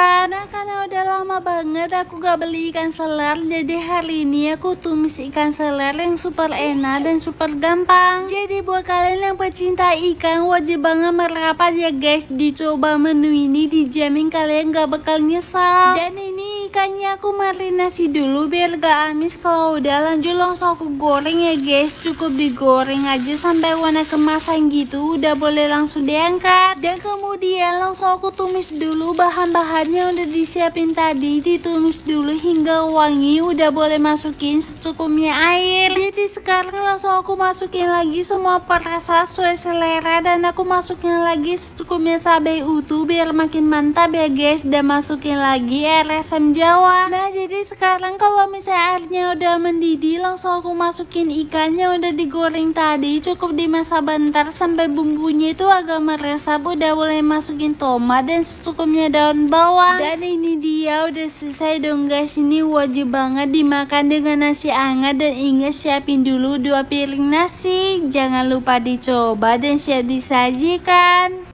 Karena karena udah lama banget aku gak beli ikan selar Jadi hari ini aku tumis ikan selar yang super enak dan super gampang Jadi buat kalian yang pecinta ikan wajib banget merapat ya guys Dicoba menu ini dijamin kalian gak bakal nyesal Dan ini ikannya aku marinasi dulu biar gak amis kalau udah lanjut langsung aku goreng ya guys cukup digoreng aja sampai warna kemasan gitu udah boleh langsung diangkat dan kemudian langsung aku tumis dulu bahan-bahannya udah disiapin tadi ditumis dulu hingga wangi udah boleh masukin secukupnya air jadi sekarang langsung aku masukin lagi semua perasa sesuai selera dan aku masukin lagi secukupnya cabai utuh biar makin mantap ya guys dan masukin lagi air smj Jawa nah jadi sekarang kalau misalnya airnya udah mendidih langsung aku masukin ikannya udah digoreng tadi cukup dimasak bentar sampai bumbunya itu agak meresap udah boleh masukin tomat dan secukupnya daun bawang dan ini dia udah selesai dong guys ini wajib banget dimakan dengan nasi hangat dan ingat siapin dulu dua piring nasi jangan lupa dicoba dan siap disajikan